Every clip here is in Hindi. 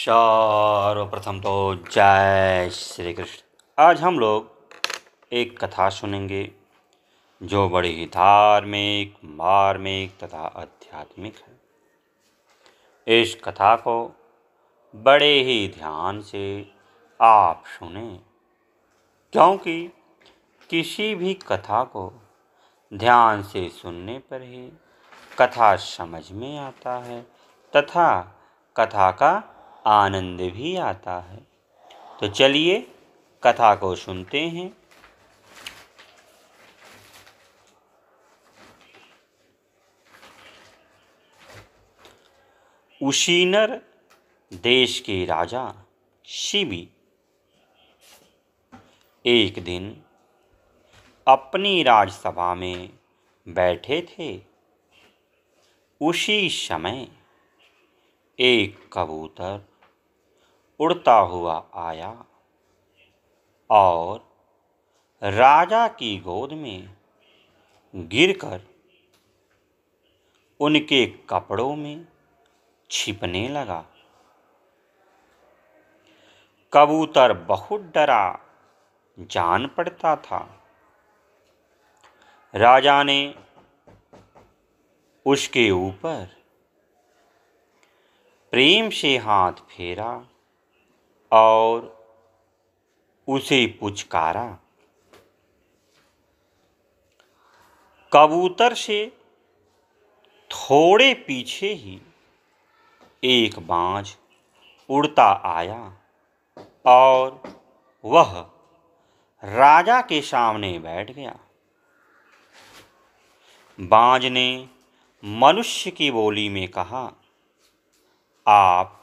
सर्वप्रथम तो जय श्री कृष्ण आज हम लोग एक कथा सुनेंगे जो बड़ी ही धार्मिक मार्मिक तथा आध्यात्मिक है इस कथा को बड़े ही ध्यान से आप सुने क्योंकि किसी भी कथा को ध्यान से सुनने पर ही कथा समझ में आता है तथा कथा का आनंद भी आता है तो चलिए कथा को सुनते हैं उशीनर देश के राजा शिबी एक दिन अपनी राजसभा में बैठे थे उसी समय एक कबूतर उड़ता हुआ आया और राजा की गोद में गिरकर उनके कपड़ों में छिपने लगा कबूतर बहुत डरा जान पड़ता था राजा ने उसके ऊपर प्रेम से हाथ फेरा और उसे पुचकारा कबूतर से थोड़े पीछे ही एक बाज उड़ता आया और वह राजा के सामने बैठ गया बाज ने मनुष्य की बोली में कहा आप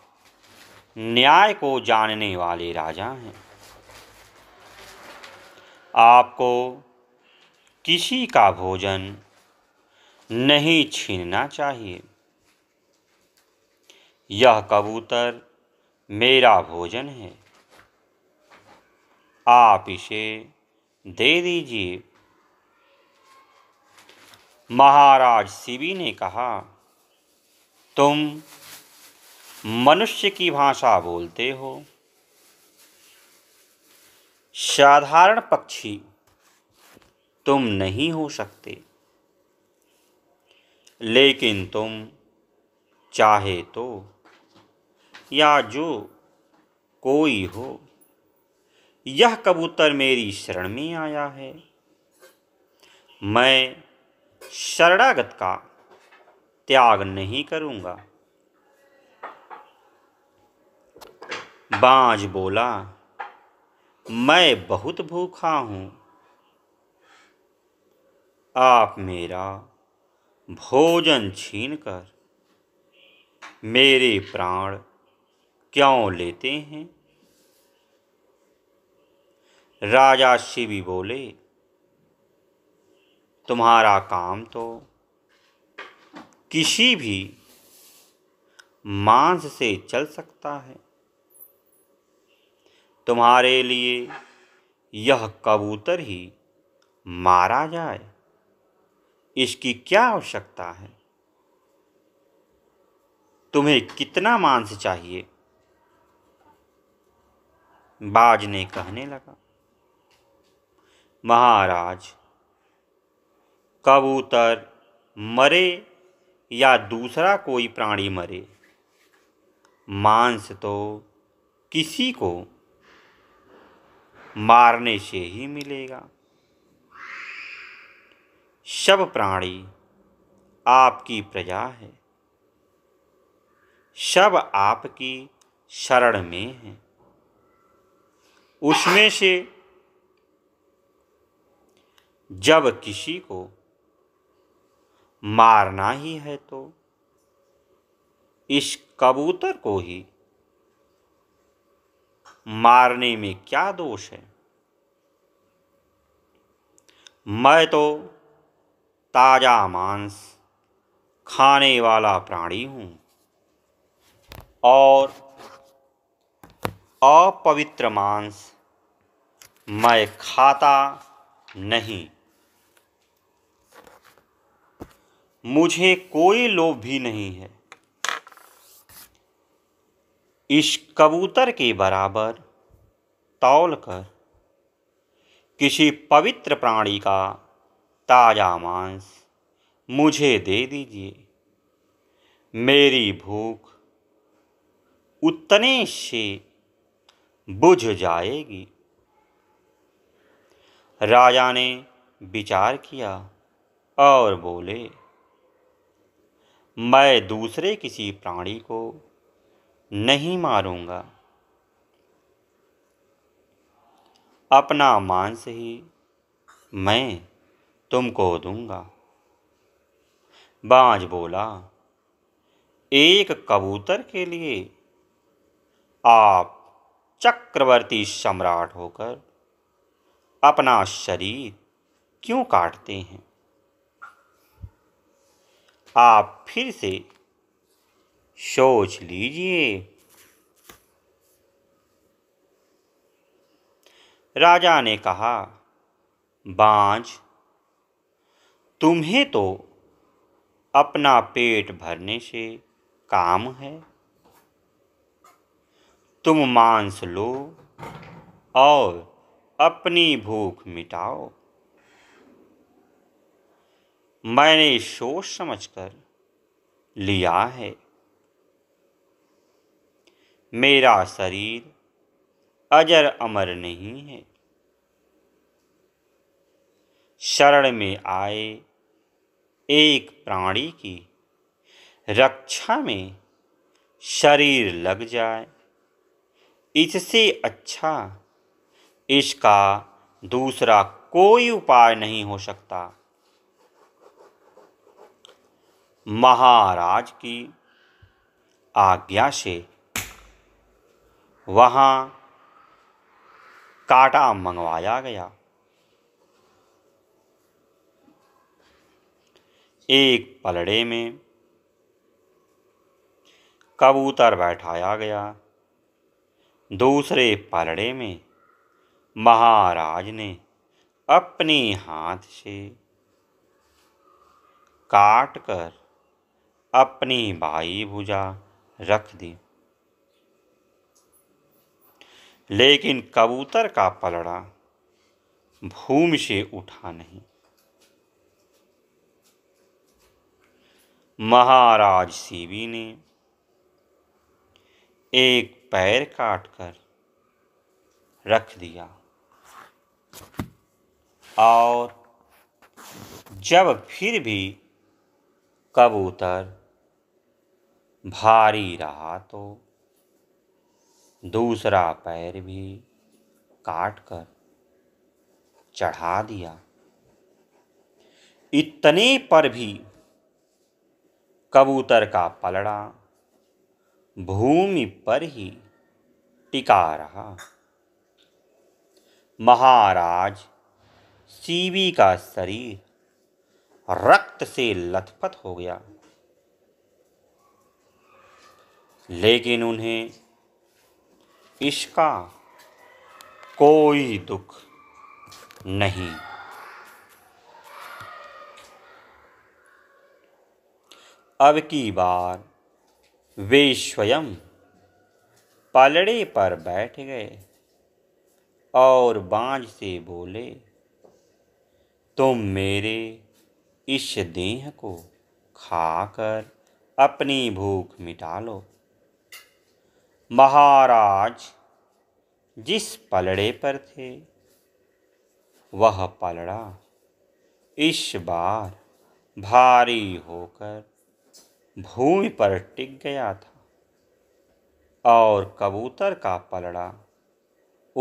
न्याय को जानने वाले राजा हैं आपको किसी का भोजन नहीं छीनना चाहिए यह कबूतर मेरा भोजन है आप इसे दे दीजिए महाराज शिवी ने कहा तुम मनुष्य की भाषा बोलते हो साधारण पक्षी तुम नहीं हो सकते लेकिन तुम चाहे तो या जो कोई हो यह कबूतर मेरी शरण में आया है मैं शरणागत का त्याग नहीं करूँगा बाज बोला मैं बहुत भूखा हूँ आप मेरा भोजन छीन कर मेरे प्राण क्यों लेते हैं राजा शिवी बोले तुम्हारा काम तो किसी भी मांस से चल सकता है तुम्हारे लिए यह कबूतर ही मारा जाए इसकी क्या आवश्यकता है तुम्हें कितना मांस चाहिए बाज ने कहने लगा महाराज कबूतर मरे या दूसरा कोई प्राणी मरे मांस तो किसी को मारने से ही मिलेगा सब प्राणी आपकी प्रजा है सब आपकी शरण में है उसमें से जब किसी को मारना ही है तो इस कबूतर को ही मारने में क्या दोष है मैं तो ताज़ा मांस खाने वाला प्राणी हूँ और अपवित्र मांस मैं खाता नहीं मुझे कोई लोभ भी नहीं है इस कबूतर के बराबर तौल कर किसी पवित्र प्राणी का ताजा मांस मुझे दे दीजिए मेरी भूख उतने से बुझ जाएगी राजा ने विचार किया और बोले मैं दूसरे किसी प्राणी को नहीं मारूंगा अपना मांस ही मैं तुमको दूंगा बाज बोला एक कबूतर के लिए आप चक्रवर्ती सम्राट होकर अपना शरीर क्यों काटते हैं आप फिर से सोच लीजिए राजा ने कहा बांझ तुम्हें तो अपना पेट भरने से काम है तुम मांस लो और अपनी भूख मिटाओ मैंने सोच समझकर लिया है मेरा शरीर अजर अमर नहीं है शरण में आए एक प्राणी की रक्षा में शरीर लग जाए इससे अच्छा इसका दूसरा कोई उपाय नहीं हो सकता महाराज की आज्ञा से वहाँ काटा मंगवाया गया एक पलड़े में कबूतर बैठाया गया दूसरे पलड़े में महाराज ने अपने हाथ से काट कर अपनी बाई भुजा रख दी लेकिन कबूतर का पलड़ा भूमि से उठा नहीं महाराज सीवी ने एक पैर काटकर रख दिया और जब फिर भी कबूतर भारी रहा तो दूसरा पैर भी काट कर चढ़ा दिया इतने पर भी कबूतर का पलड़ा भूमि पर ही टिका रहा महाराज सीवी का शरीर रक्त से लथपथ हो गया लेकिन उन्हें इसका कोई दुख नहीं अब की बार वे स्वयं पलड़े पर बैठ गए और बांझ से बोले तुम मेरे इस देह को खाकर अपनी भूख मिटा लो महाराज जिस पलड़े पर थे वह पलड़ा इस बार भारी होकर भूमि पर टिक गया था और कबूतर का पलड़ा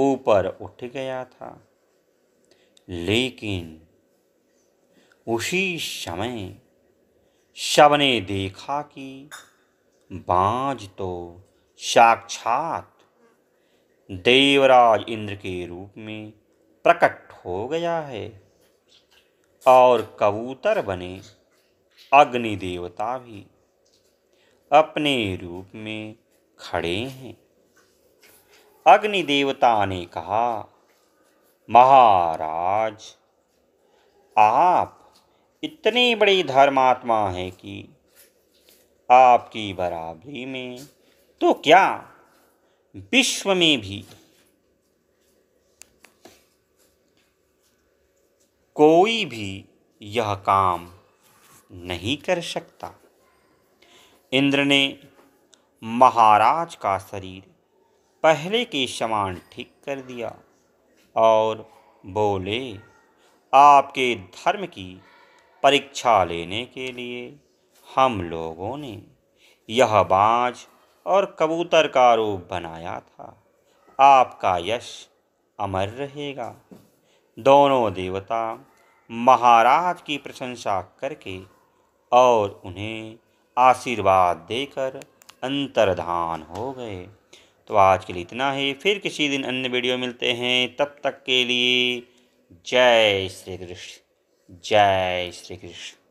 ऊपर उठ गया था लेकिन उसी समय शव ने देखा कि बाज तो साक्षात देवराज इंद्र के रूप में प्रकट हो गया है और कबूतर बने अग्नि देवता भी अपने रूप में खड़े हैं अग्नि देवता ने कहा महाराज आप इतने बड़े धर्मात्मा हैं कि आपकी बराबरी में तो क्या विश्व में भी कोई भी यह काम नहीं कर सकता इंद्र ने महाराज का शरीर पहले के समान ठीक कर दिया और बोले आपके धर्म की परीक्षा लेने के लिए हम लोगों ने यह बाज और कबूतर का रूप बनाया था आपका यश अमर रहेगा दोनों देवता महाराज की प्रशंसा करके और उन्हें आशीर्वाद देकर अंतर्धान हो गए तो आज के लिए इतना ही फिर किसी दिन अन्य वीडियो मिलते हैं तब तक के लिए जय श्री कृष्ण जय श्री कृष्ण